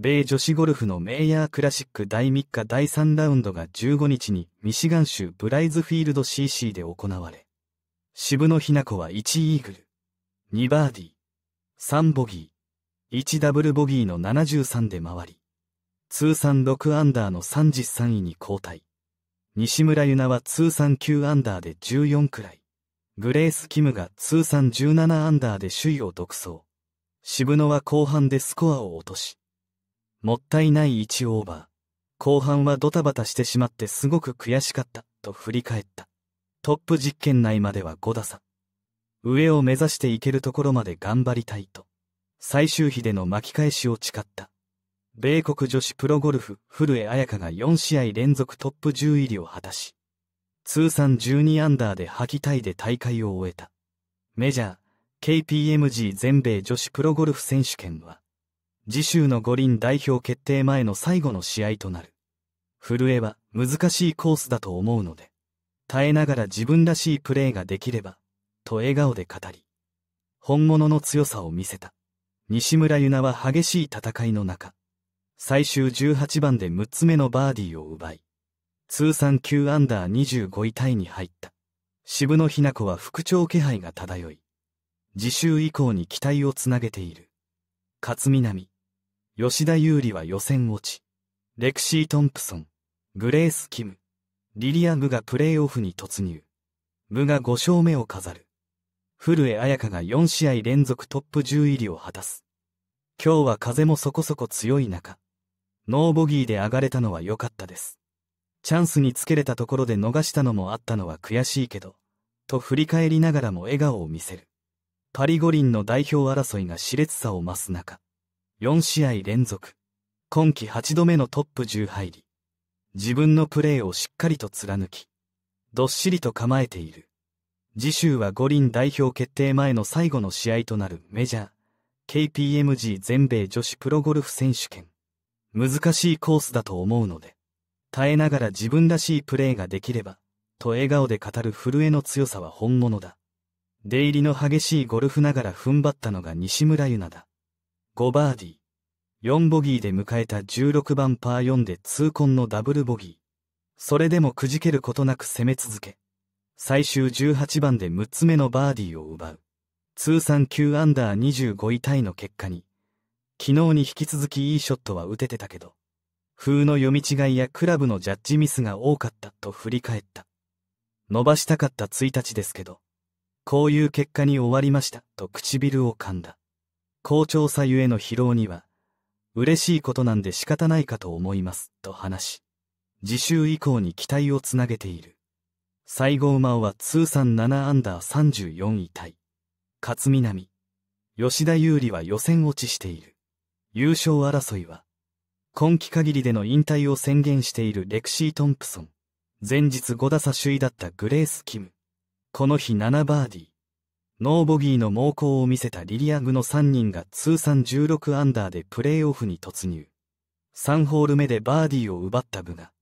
米女子ゴルフのメイヤークラシック第3日第3ラウンドが15日にミシガン州ブライズフィールド CC で行われ、渋野日向子は1イーグル、2バーディー、3ボギー、1ダブルボギーの73で回り、通算6アンダーの33位に後退。西村ゆなは通算9アンダーで14くらい。グレース・キムが通算17アンダーで首位を独走。渋野は後半でスコアを落とし、もったいない1オーバー。後半はドタバタしてしまってすごく悔しかった、と振り返った。トップ実験内までは5打差。上を目指していけるところまで頑張りたいと、最終日での巻き返しを誓った。米国女子プロゴルフ、古江彩香が4試合連続トップ10入りを果たし、通算12アンダーで吐きたいで大会を終えた。メジャー、KPMG 全米女子プロゴルフ選手権は、次週の五輪代表決定前の最後の試合となる。古江は難しいコースだと思うので、耐えながら自分らしいプレーができれば、と笑顔で語り、本物の強さを見せた。西村優菜は激しい戦いの中、最終18番で6つ目のバーディーを奪い、通算9アンダー25位タイに入った。渋野日向子は復調気配が漂い、次週以降に期待をつなげている。勝南、吉田優里は予選落ち。レクシー・トンプソン、グレース・キム、リリア・ムがプレーオフに突入。ムが5勝目を飾る。古江彩香が4試合連続トップ10入りを果たす。今日は風もそこそこ強い中、ノーボギーで上がれたのは良かったです。チャンスにつけれたところで逃したのもあったのは悔しいけど、と振り返りながらも笑顔を見せる。パリ五輪の代表争いが熾烈さを増す中、4試合連続、今季8度目のトップ10入り、自分のプレーをしっかりと貫き、どっしりと構えている。次週は五輪代表決定前の最後の試合となるメジャー、KPMG 全米女子プロゴルフ選手権。難しいコースだと思うので、耐えながら自分らしいプレーができれば、と笑顔で語る震えの強さは本物だ。出入りの激しいゴルフながら踏ん張ったのが西村優奈だ。5バーディー。4ボギーで迎えた16番パー4で痛恨のダブルボギー。それでもくじけることなく攻め続け、最終18番で6つ目のバーディーを奪う。通算9アンダー25位タイの結果に、昨日に引き続きいいショットは打ててたけど、風の読み違いやクラブのジャッジミスが多かったと振り返った。伸ばしたかった1日ですけど、こういう結果に終わりましたと唇を噛んだ。好調さゆえの疲労には、嬉しいことなんで仕方ないかと思います、と話し、次週以降に期待をつなげている。西郷真央は通算7アンダー34位タイ。勝みなみ、吉田優利は予選落ちしている。優勝争いは、今季限りでの引退を宣言しているレクシー・トンプソン。前日5打差首位だったグレース・キム。この日7バーディー。ノーボギーの猛攻を見せたリリア・グの3人が通算16アンダーでプレーオフに突入。3ホール目でバーディーを奪った部が、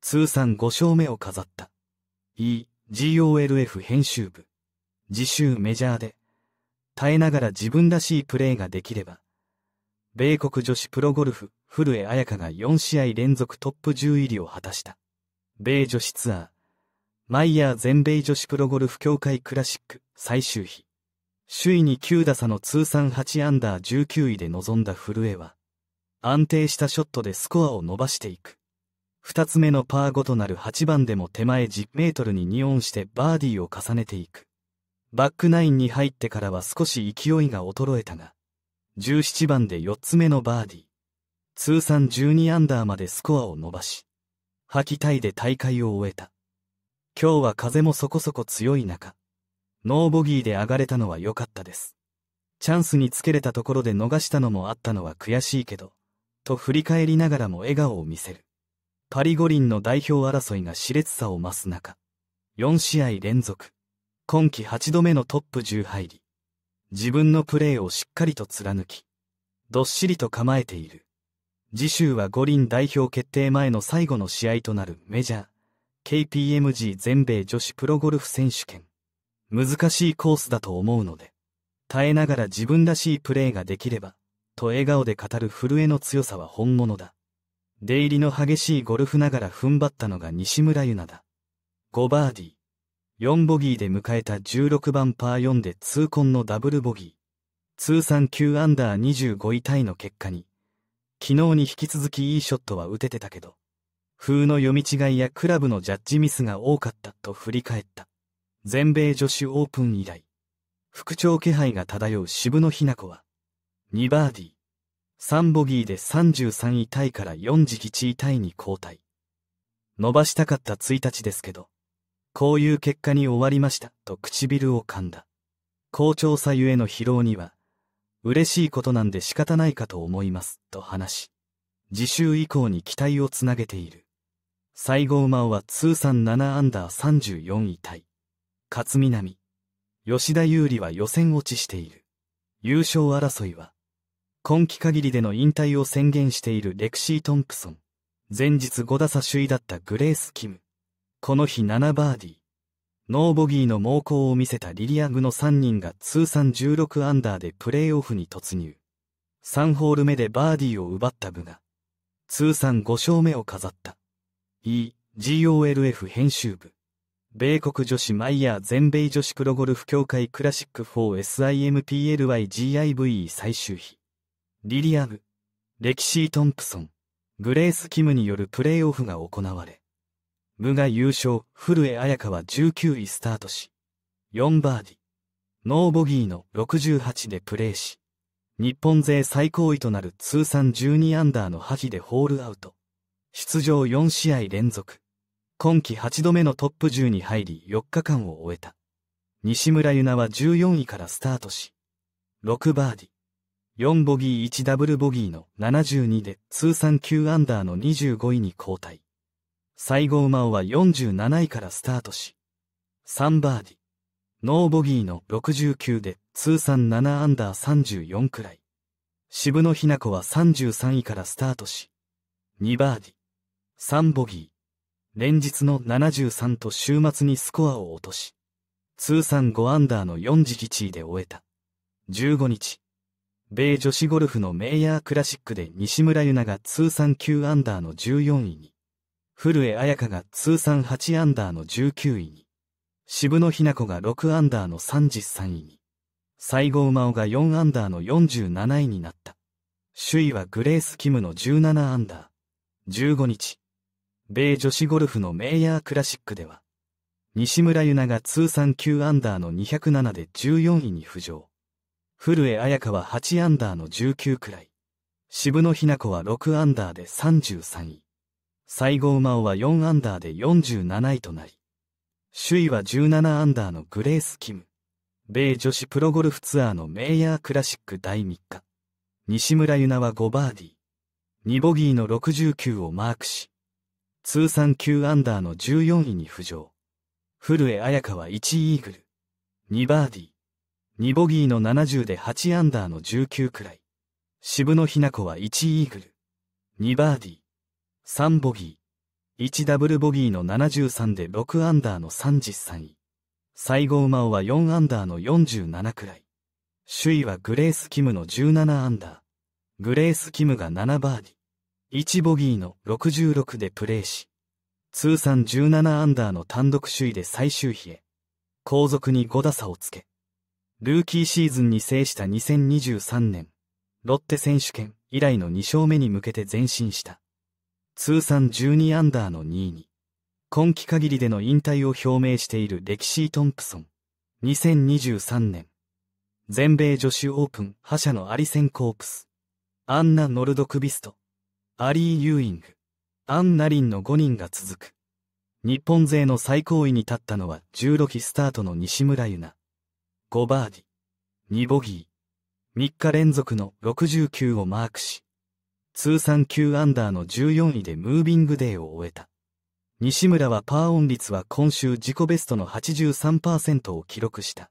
通算5勝目を飾った。E、GOLF 編集部。次週メジャーで、耐えながら自分らしいプレーができれば、米国女子プロゴルフ、古江彩香が4試合連続トップ10入りを果たした。米女子ツアー、マイヤー全米女子プロゴルフ協会クラシック。最終日。首位に9打差の通算8アンダー19位で臨んだ古江は、安定したショットでスコアを伸ばしていく。2つ目のパー5となる8番でも手前10メートルに2オンしてバーディーを重ねていく。バックナインに入ってからは少し勢いが衰えたが、17番で4つ目のバーディー。通算12アンダーまでスコアを伸ばし、吐きたいで大会を終えた。今日は風もそこそこ強い中、ノーボギーで上がれたのは良かったです。チャンスにつけれたところで逃したのもあったのは悔しいけど、と振り返りながらも笑顔を見せる。パリ五輪の代表争いが熾烈さを増す中、4試合連続、今季8度目のトップ10入り、自分のプレーをしっかりと貫き、どっしりと構えている。次週は五輪代表決定前の最後の試合となるメジャー、KPMG 全米女子プロゴルフ選手権。難しいコースだと思うので、耐えながら自分らしいプレーができれば、と笑顔で語る震えの強さは本物だ。出入りの激しいゴルフながら踏ん張ったのが西村優奈だ。5バーディー。4ボギーで迎えた16番パー4で痛恨のダブルボギー。通算9アンダー25位タイの結果に、昨日に引き続きいいショットは打ててたけど、風の読み違いやクラブのジャッジミスが多かったと振り返った。全米女子オープン以来、復調気配が漂う渋野日向子は、2バーディー、3ボギーで33位タイから41位タイに後退。伸ばしたかった1日ですけど、こういう結果に終わりましたと唇を噛んだ。好調さゆえの疲労には、嬉しいことなんで仕方ないかと思いますと話し、次週以降に期待をつなげている。西郷真央は通算7アンダー34位タイ。勝南、吉田優利は予選落ちしている。優勝争いは、今季限りでの引退を宣言しているレクシー・トンプソン。前日5打差首位だったグレース・キム。この日7バーディー。ノーボギーの猛攻を見せたリリアグの3人が通算16アンダーでプレーオフに突入。3ホール目でバーディーを奪った部が、通算5勝目を飾った。E、GOLF 編集部。米国女子マイヤー全米女子プロゴルフ協会クラシック 4SIMPLYGIVE 最終日。リリアム、レキシー・トンプソン、グレース・キムによるプレーオフが行われ、無が優勝、古江彩香は19位スタートし、4バーディ、ノーボギーの68でプレーし、日本勢最高位となる通算12アンダーの覇気でホールアウト。出場4試合連続。今季8度目のトップ10に入り4日間を終えた。西村優菜は14位からスタートし、6バーディ、4ボギー1ダブルボギーの72で通算9アンダーの25位に後退。西郷真央は47位からスタートし、3バーディ、ノーボギーの69で通算7アンダー34くらい。渋野日向子は33位からスタートし、2バーディ、3ボギー、連日の73と週末にスコアを落とし、通算5アンダーの4時期地位で終えた。15日、米女子ゴルフのメイヤークラシックで西村優奈が通算9アンダーの14位に、古江彩香が通算8アンダーの19位に、渋野日向子が6アンダーの33位に、西郷真央が4アンダーの47位になった。首位はグレース・キムの17アンダー。15日、米女子ゴルフのメイヤークラシックでは、西村優なが通算9アンダーの207で14位に浮上。古江彩香は8アンダーの19くらい。渋野日向子は6アンダーで33位。西郷真央は4アンダーで47位となり、首位は17アンダーのグレース・キム。米女子プロゴルフツアーのメイヤークラシック第3日。西村優なは5バーディー。2ボギーの69をマークし、通算9アンダーの14位に浮上。古江彩香は1イーグル、2バーディー、2ボギーの70で8アンダーの19くらい。渋野日向子は1イーグル、2バーディー、3ボギー、1ダブルボギーの73で6アンダーの33位。西郷真央は4アンダーの47くらい。首位はグレース・キムの17アンダー。グレース・キムが7バーディー。1ボギーの66でプレーし、通算17アンダーの単独首位で最終日へ、後続に5打差をつけ、ルーキーシーズンに制した2023年、ロッテ選手権以来の2勝目に向けて前進した。通算12アンダーの2位に、今季限りでの引退を表明しているレキシー・トンプソン。2023年、全米女子オープン覇者のアリセン・コープス、アンナ・ノルドクビスト、アリー・ユーイング、アン・ナリンの5人が続く。日本勢の最高位に立ったのは16期スタートの西村優奈。5バーディ、2ボギー、3日連続の69をマークし、通算9アンダーの14位でムービングデーを終えた。西村はパーオン率は今週自己ベストの83%を記録した。